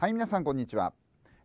はい皆さんこんにちは、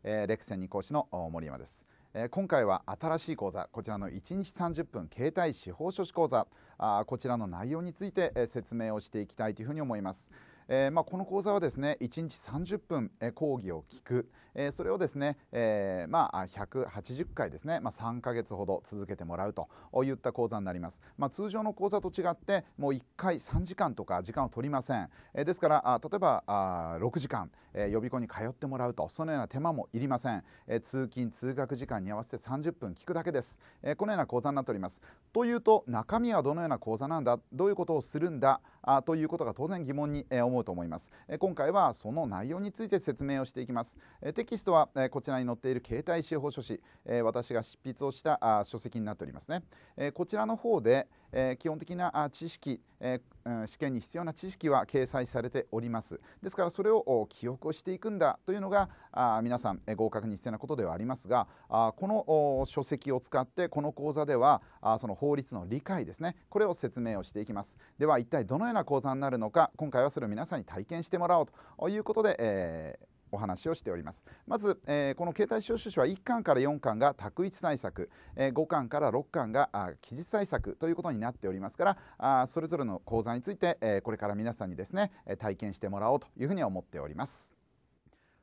えー、レクセン2講師の森山です、えー、今回は新しい講座こちらの1日30分携帯司法書士講座あこちらの内容について、えー、説明をしていきたいというふうに思いますえー、まあ、この講座はですね1日30分、えー、講義を聞く、えー、それをですね、えまあ、180回ですね、まあ、3ヶ月ほど続けてもらうといった講座になります、まあ、通常の講座と違ってもう1回3時間とか時間を取りません、えですからあ例えばあ6時間、え予備校に通ってもらうとそのような手間もいりません、え通勤通学時間に合わせて30分聞くだけです、えこのような講座になっておりますというと中身はどのような講座なんだどういうことをするんだあということが当然疑問に、え思うと思います、え今回はその内容について説明をしていきます、えテキストは、えこちらに載っている携帯司法書士、え私が執筆をしたあ書籍になっておりますね、えこちらの方で、えー、基本的な知識、えー、試験に必要な知識は掲載されておりますですからそれを記憶をしていくんだというのがあ皆さん合格に必要なことではありますがあこの書籍を使ってこの講座ではあその法律の理解ですねこれを説明をしていきますでは一体どのような講座になるのか今回はそれを皆さんに体験してもらおうということで、えーお話をしておりますまず、えー、この携帯使用書士は1巻から4巻が択一対策、えー、5巻から6巻が期日対策ということになっておりますからあそれぞれの講座について、えー、これから皆さんにですね体験してもらおうというふうに思っております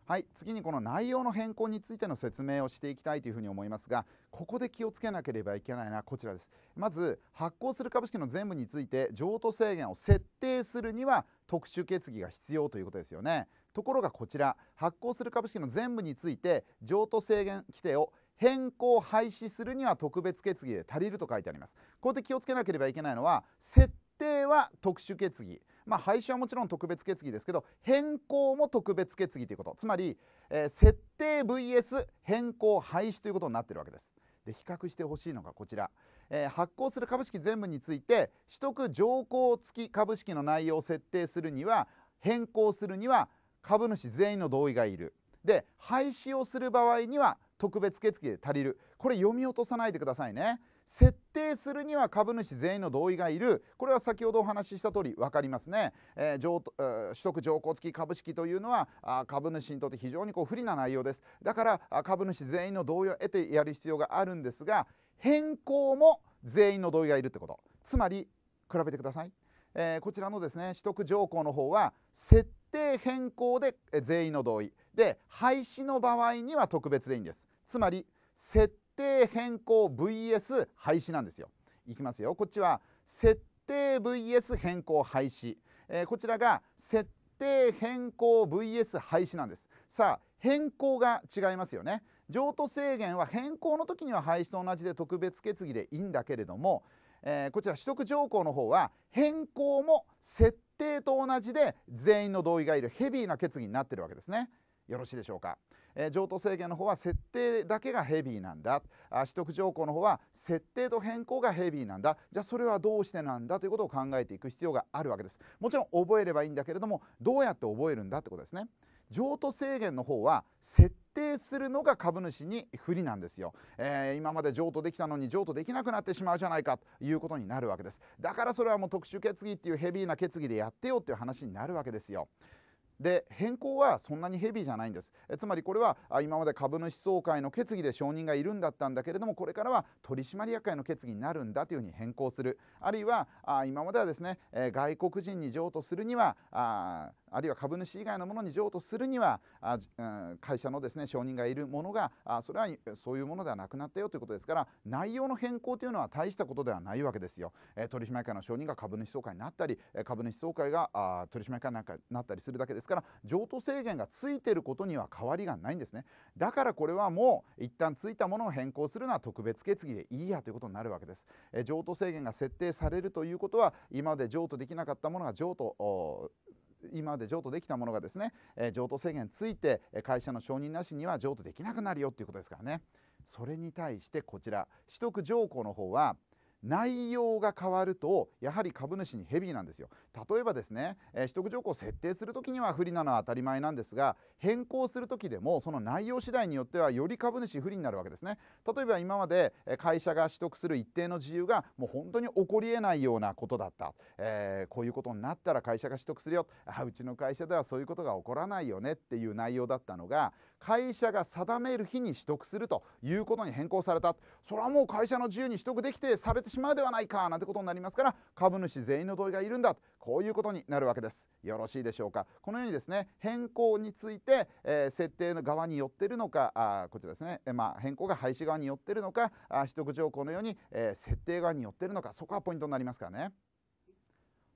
はい、次にこの内容の変更についての説明をしていきたいというふうに思いますがここで気をつけなければいけないのはこちらですまず発行する株式の全部について譲渡制限を設定するには特殊決議が必要ということですよねところがこちら発行する株式の全部について譲渡制限規定を変更廃止するには特別決議で足りると書いてありますこうやって気をつけなければいけないのは設定は特殊決議まあ、廃止はもちろん特別決議ですけど変更も特別決議ということつまり、えー、設定 VS 変更廃止ということになってるわけですで比較してほしいのがこちら、えー、発行する株式全部について取得条項付き株式の内容を設定するには変更するには株主全員の同意がいるで廃止をする場合には特別決議で足りるこれ読み落とさないでくださいね設定するには株主全員の同意がいるこれは先ほどお話しした通り分かりますね、えー、上えー、取得条項付き株式というのはあ株主にとって非常にこう不利な内容ですだから株主全員の同意を得てやる必要があるんですが変更も全員の同意がいるってことつまり比べてくださいえー、こちらのですね取得条項の方は設定変更で全員の同意で廃止の場合には特別でいいんですつまり設定変更 VS 廃止なんですよいきますよこっちは設定 VS 変更廃止、えー、こちらが設定変更 VS 廃止なんですさあ変更が違いますよね譲渡制限は変更の時には廃止と同じで特別決議でいいんだけれどもえー、こちら取得条項の方は変更も設定と同じで全員の同意がいるヘビーな決議になってるわけですね。よろしいでしょうか、えー、上等制限の方は設定だけがヘビーなんだあ取得条項の方は設定と変更がヘビーなんだじゃあそれはどうしてなんだということを考えていく必要があるわけですもちろん覚えればいいんだけれどもどうやって覚えるんだってことですね譲渡制限の方は設定するのが株主に不利なんですよ、えー、今まで譲渡できたのに譲渡できなくなってしまうじゃないかということになるわけですだからそれはもう特殊決議っていうヘビーな決議でやってよっていう話になるわけですよで変更はそんなにヘビーじゃないんですえつまりこれは今まで株主総会の決議で承認がいるんだったんだけれどもこれからは取締役会の決議になるんだというふうに変更するあるいはあ今まではですね、えー、外国人に譲渡するにはああるいは株主以外のものに譲渡するにはあ会社のですね承認がいるものがあそれはそういうものではなくなったよということですから内容の変更というのは大したことではないわけですよ、えー、取締役会の承認が株主総会になったり株主総会があ取締役会なになったりするだけですから譲渡制限がついていることには変わりがないんですねだからこれはもう一旦ついたものを変更するのは特別決議でいいやということになるわけです、えー、譲渡制限が設定されるということは今まで譲渡できなかったものが譲渡今まで譲渡できたものがですね、え譲渡制限ついて会社の承認なしには譲渡できなくなるよっていうことですからねそれに対してこちら取得条項の方は内容が変わるとやはり株主にヘビーなんですよ例えばですね、えー、取得条項を設定する時には不利なのは当たり前なんですが変更する時でもその内容次第によってはより株主不利になるわけですね例えば今まで会社が取得する一定の自由がもう本当に起こりえないようなことだった、えー、こういうことになったら会社が取得するよあうちの会社ではそういうことが起こらないよねっていう内容だったのが会社が定める日に取得するということに変更されたそれはもう会社の自由に取得できてされてしまうではないかなんてことになりますから株主全員の同意がいるんだこういうことになるわけですよろしいでしょうかこのようにですね変更について、えー、設定の側に寄っているのかあこちらですね、えまあ、変更が廃止側に寄っているのかあ取得条項のように、えー、設定側に寄っているのかそこはポイントになりますからね。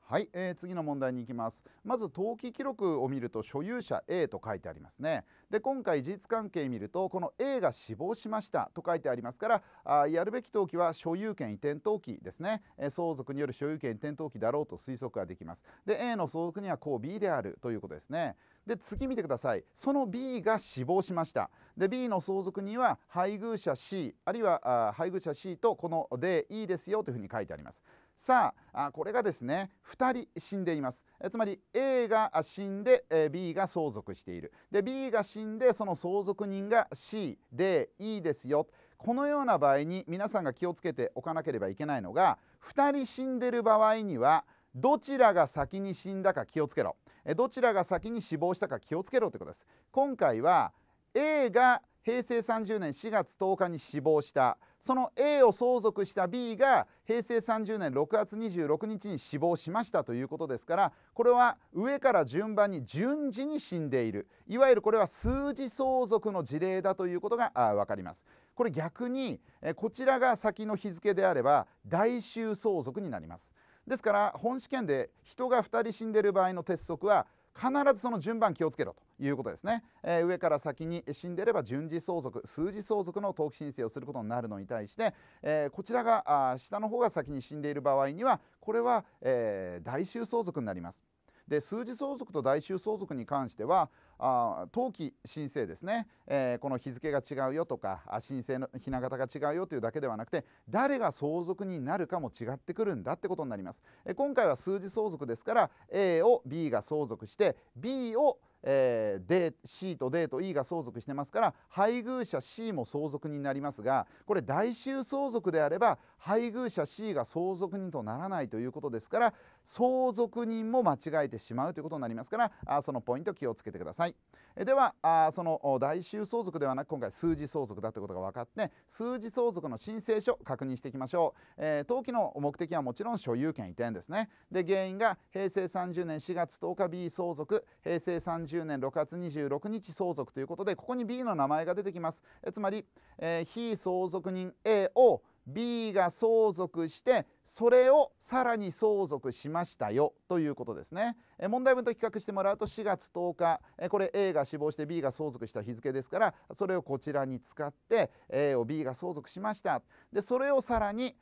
はい、えー、次の問題に行きますまず登記記録を見ると所有者 A と書いてありますねで今回事実関係見るとこの A が死亡しましたと書いてありますからあやるべき登記は所有権移転登記ですね、えー、相続による所有権移転登記だろうと推測ができますで A の相続にはこう B であるということですねで次見てくださいその B が死亡しましたで B の相続には配偶者 C あるいは配偶者 C とこの DE ですよというふうに書いてありますさあこれがですね2人死んでいますつまり A が死んで B が相続しているで B が死んでその相続人が C で E ですよこのような場合に皆さんが気をつけておかなければいけないのが2人死んでる場合にはどちらが先に死んだか気をつけろどちらが先に死亡したか気をつけろってことです今回は A が平成30年4月10日に死亡したその A を相続した B が平成30年6月26日に死亡しましたということですからこれは上から順番に順次に死んでいるいわゆるこれは数字相続の事例だということが分かります。これ逆にこちらが先の日付であれば大衆相続になります。ですから本試験で人が2人死んでいる場合の鉄則は必ずその順番気をつけろということですね、えー、上から先に死んでいれば順次相続数字相続の登記申請をすることになるのに対して、えー、こちらがあ下の方が先に死んでいる場合にはこれは、えー、大衆相続になります。で数字相続と大衆相続に関してはあ登記申請ですね、えー、この日付が違うよとか申請のひな形が違うよというだけではなくて誰が相続になるかも違ってくるんだってことになります。え今回は数字相続ですから A を B が相続して B をえー、で C と D と E が相続してますから配偶者 C も相続になりますがこれ代衆相続であれば配偶者 C が相続人とならないということですから相続人も間違えてしまうということになりますからあそのポイント気をつけてくださいえではあその大衆相続ではなく今回数字相続だということが分かって数字相続の申請書確認していきましょう、えー、登記の目的はもちろん所有権移転ですねで原因が平成30年4月10日 B 相続平成30年6月26日相続ということでここに B の名前が出てきますえつまり、えー、非相続人 A を B が相続してそれをさらに相続しましたよということですね問題文と比較してもらうと4月10日これ A が死亡して B が相続した日付ですからそれをこちらに使って A を B が相続しましたでそれをさらに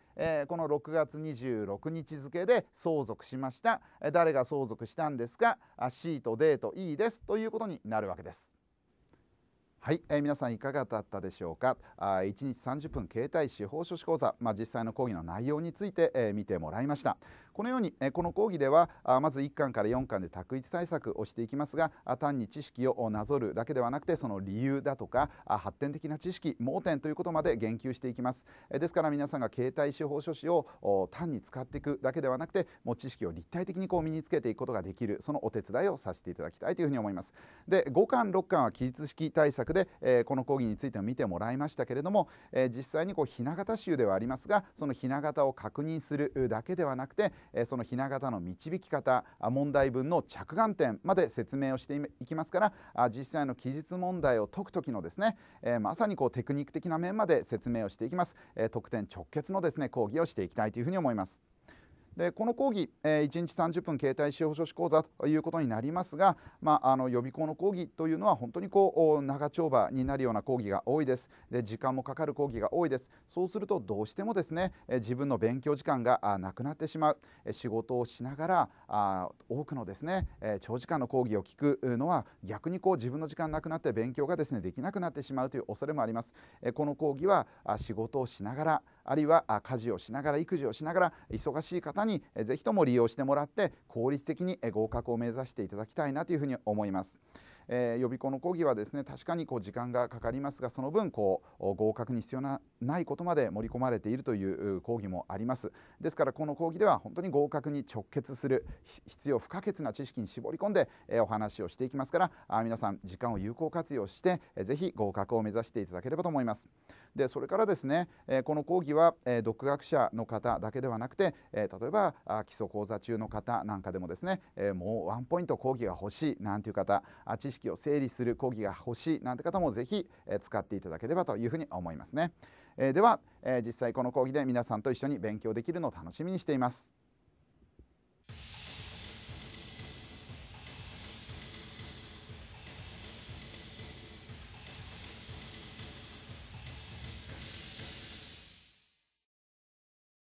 この6月26日付で相続しました誰が相続したんですか C と D と E ですということになるわけです。はい、えー、皆さんいかがだったでしょうかあ1日30分携帯司法書士講座、まあ、実際の講義の内容について、えー、見てもらいましたこのようにこの講義ではまず1巻から4巻で択一対策をしていきますが単に知識をなぞるだけではなくてその理由だとか発展的な知識盲点ということまで言及していきますですから皆さんが携帯司法書士を単に使っていくだけではなくてもう知識を立体的にこう身につけていくことができるそのお手伝いをさせていただきたいというふうに思いますで5巻6巻は記述式対策で、この講義についても見てもらいましたけれども、え実際にこう雛形集ではありますがその雛形を確認するだけではなくてそのひな形の導き方問題文の着眼点まで説明をしていきますから実際の記述問題を解く時のですねまさにこうテクニック的な面まで説明をしていきます得点直結のですね講義をしていきたいというふうに思います。でこの講義、えー、1日30分携帯使用書士講座ということになりますが、まあ、あの予備校の講義というのは本当にこう長丁場になるような講義が多いですで時間もかかる講義が多いですそうするとどうしてもですね、え自分の勉強時間がなくなってしまう仕事をしながらあ多くのですね、え長時間の講義を聞くのは逆にこう自分の時間なくなって勉強がですねできなくなってしまうという恐れもあります。えこの講義は仕事をしながらあるいは家事をしながら育児をしながら忙しい方にぜひとも利用してもらって効率的に合格を目指していただきたいなというふうに思います。えー、予備校の講義はですね確かにこう時間がかかりますがその分こう合格に必要なないことまで盛り込まれているという講義もありますですからこの講義では本当に合格に直結する必要不可欠な知識に絞り込んで、えお話をしていきますから皆さん時間を有効活用して、えぜひ合格を目指していただければと思いますでそれからですね、えこの講義は、え独学者の方だけではなくて、え例えば基礎講座中の方なんかでもですね、えもうワンポイント講義が欲しいなんていう方知識を整理する講義が欲しいなんて方もぜひ、え使っていただければというふうに思いますね。えでは、え実際この講義で皆さんと一緒に勉強できるのを楽しみにしています。